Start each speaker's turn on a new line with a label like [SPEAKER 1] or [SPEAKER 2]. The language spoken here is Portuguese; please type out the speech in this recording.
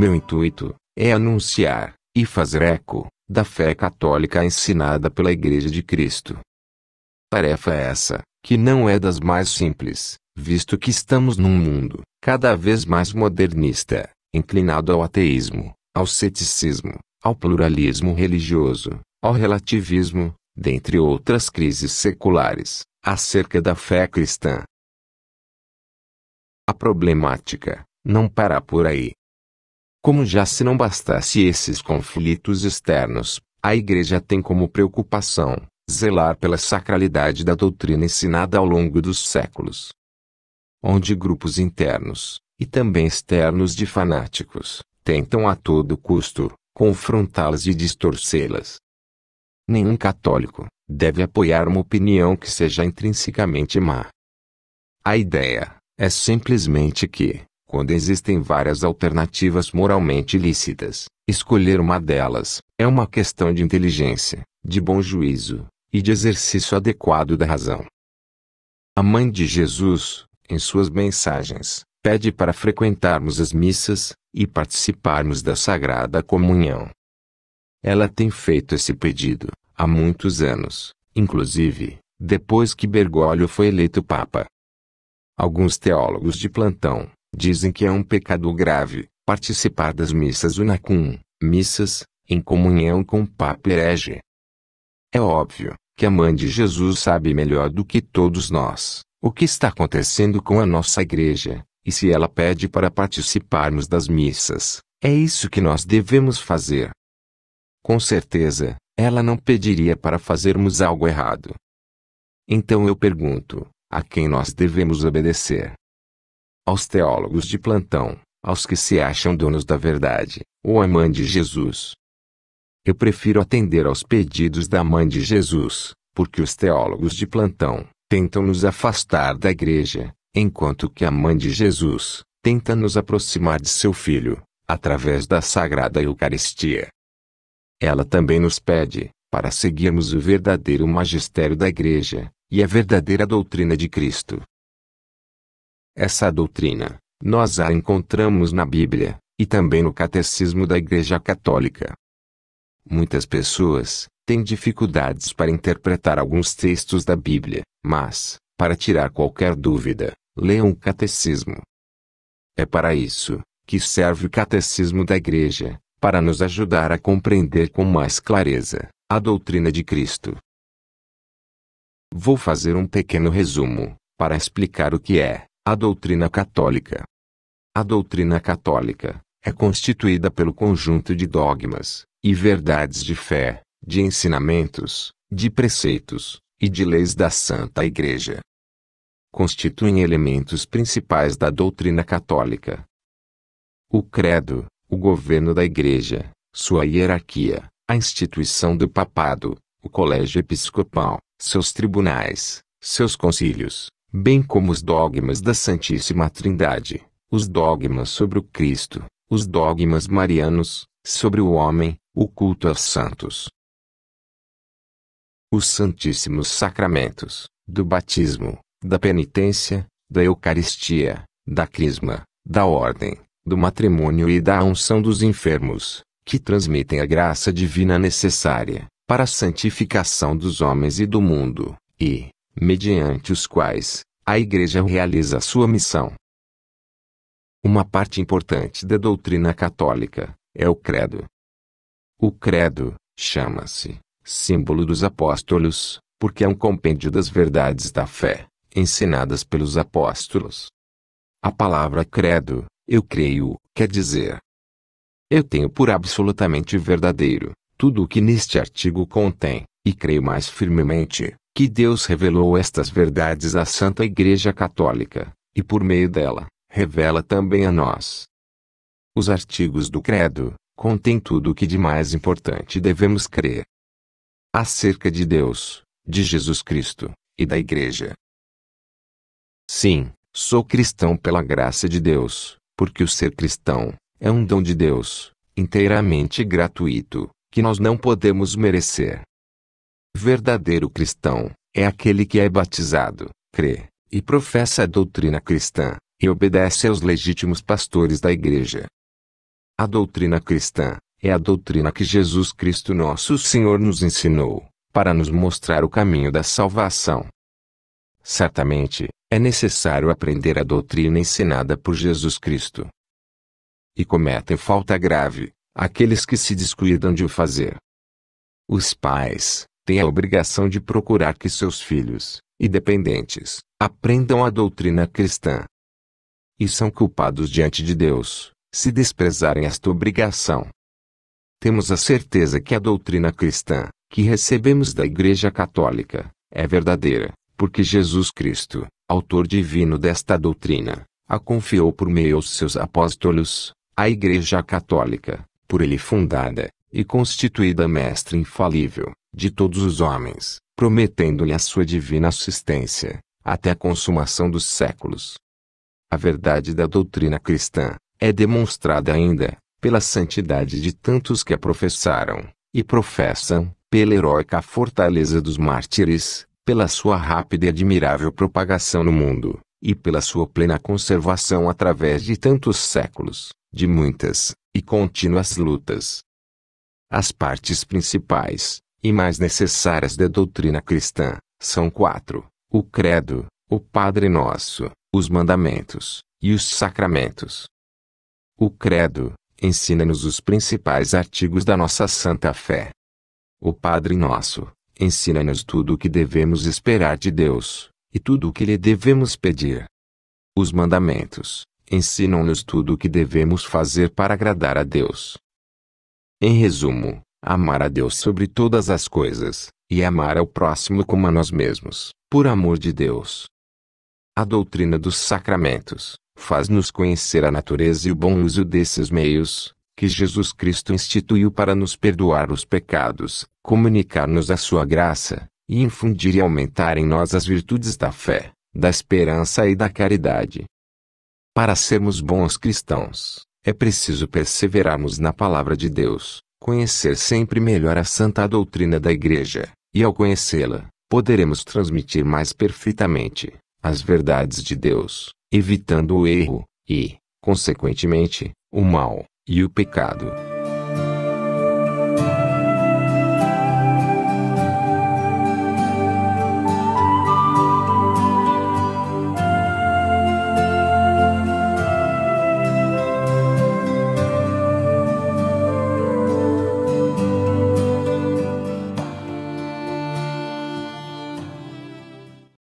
[SPEAKER 1] meu intuito, é anunciar, e fazer eco, da fé católica ensinada pela Igreja de Cristo. Tarefa essa, que não é das mais simples, visto que estamos num mundo, cada vez mais modernista, inclinado ao ateísmo, ao ceticismo, ao pluralismo religioso, ao relativismo, dentre outras crises seculares, acerca da fé cristã. A problemática não para por aí. Como já se não bastasse esses conflitos externos, a Igreja tem como preocupação zelar pela sacralidade da doutrina ensinada ao longo dos séculos. Onde grupos internos, e também externos de fanáticos, tentam a todo custo confrontá-las e distorcê-las. Nenhum católico deve apoiar uma opinião que seja intrinsecamente má. A ideia é simplesmente que, quando existem várias alternativas moralmente lícitas, escolher uma delas é uma questão de inteligência, de bom juízo e de exercício adequado da razão. A mãe de Jesus, em suas mensagens, pede para frequentarmos as missas e participarmos da Sagrada Comunhão. Ela tem feito esse pedido há muitos anos, inclusive depois que Bergoglio foi eleito Papa. Alguns teólogos de plantão Dizem que é um pecado grave participar das missas unacum, missas, em comunhão com o Papa herege. É óbvio que a mãe de Jesus sabe melhor do que todos nós o que está acontecendo com a nossa igreja, e se ela pede para participarmos das missas, é isso que nós devemos fazer. Com certeza, ela não pediria para fazermos algo errado. Então eu pergunto: a quem nós devemos obedecer? aos teólogos de plantão, aos que se acham donos da verdade, ou a mãe de Jesus. Eu prefiro atender aos pedidos da mãe de Jesus, porque os teólogos de plantão tentam nos afastar da igreja, enquanto que a mãe de Jesus tenta nos aproximar de seu filho, através da sagrada Eucaristia. Ela também nos pede, para seguirmos o verdadeiro magistério da igreja, e a verdadeira doutrina de Cristo, essa doutrina, nós a encontramos na Bíblia, e também no Catecismo da Igreja Católica. Muitas pessoas têm dificuldades para interpretar alguns textos da Bíblia, mas, para tirar qualquer dúvida, leiam o Catecismo. É para isso que serve o Catecismo da Igreja, para nos ajudar a compreender com mais clareza a doutrina de Cristo. Vou fazer um pequeno resumo para explicar o que é a doutrina católica. A doutrina católica é constituída pelo conjunto de dogmas e verdades de fé, de ensinamentos, de preceitos e de leis da Santa Igreja. Constituem elementos principais da doutrina católica. O credo, o governo da Igreja, sua hierarquia, a instituição do papado, o colégio episcopal, seus tribunais, seus concílios, bem como os dogmas da Santíssima Trindade, os dogmas sobre o Cristo, os dogmas marianos, sobre o homem, o culto aos santos. Os Santíssimos Sacramentos, do batismo, da penitência, da Eucaristia, da Crisma, da Ordem, do matrimônio e da unção dos enfermos, que transmitem a graça divina necessária para a santificação dos homens e do mundo, e, mediante os quais a Igreja realiza sua missão. Uma parte importante da doutrina católica é o Credo. O Credo chama-se Símbolo dos Apóstolos, porque é um compêndio das verdades da fé, ensinadas pelos apóstolos. A palavra credo, eu creio, quer dizer: Eu tenho por absolutamente verdadeiro tudo o que neste artigo contém, e creio mais firmemente que Deus revelou estas verdades à Santa Igreja Católica, e por meio dela, revela também a nós. Os artigos do Credo contêm tudo o que de mais importante devemos crer acerca de Deus, de Jesus Cristo e da Igreja. Sim, sou cristão pela graça de Deus, porque o ser cristão é um dom de Deus, inteiramente gratuito, que nós não podemos merecer. Verdadeiro cristão é aquele que é batizado, crê e professa a doutrina cristã e obedece aos legítimos pastores da Igreja. A doutrina cristã é a doutrina que Jesus Cristo nosso Senhor nos ensinou para nos mostrar o caminho da salvação. Certamente, é necessário aprender a doutrina ensinada por Jesus Cristo. E cometem falta grave aqueles que se descuidam de o fazer. Os pais, tem a obrigação de procurar que seus filhos, e dependentes, aprendam a doutrina cristã. E são culpados diante de Deus, se desprezarem esta obrigação. Temos a certeza que a doutrina cristã, que recebemos da Igreja Católica, é verdadeira, porque Jesus Cristo, autor divino desta doutrina, a confiou por meio aos seus apóstolos, a Igreja Católica, por ele fundada, e constituída mestre infalível, de todos os homens, prometendo-lhe a sua divina assistência, até a consumação dos séculos. A verdade da doutrina cristã é demonstrada ainda, pela santidade de tantos que a professaram, e professam, pela heróica fortaleza dos mártires, pela sua rápida e admirável propagação no mundo, e pela sua plena conservação através de tantos séculos, de muitas e contínuas lutas. As partes principais, e mais necessárias da doutrina cristã, são quatro: o Credo, o Padre Nosso, os Mandamentos e os Sacramentos. O Credo ensina-nos os principais artigos da nossa santa fé. O Padre Nosso ensina-nos tudo o que devemos esperar de Deus e tudo o que lhe devemos pedir. Os Mandamentos ensinam-nos tudo o que devemos fazer para agradar a Deus. Em resumo, Amar a Deus sobre todas as coisas, e amar ao próximo como a nós mesmos, por amor de Deus. A doutrina dos sacramentos faz-nos conhecer a natureza e o bom uso desses meios, que Jesus Cristo instituiu para nos perdoar os pecados, comunicar-nos a sua graça, e infundir e aumentar em nós as virtudes da fé, da esperança e da caridade. Para sermos bons cristãos, é preciso perseverarmos na palavra de Deus, conhecer sempre melhor a santa doutrina da Igreja, e ao conhecê-la, poderemos transmitir mais perfeitamente as verdades de Deus, evitando o erro e, consequentemente, o mal e o pecado.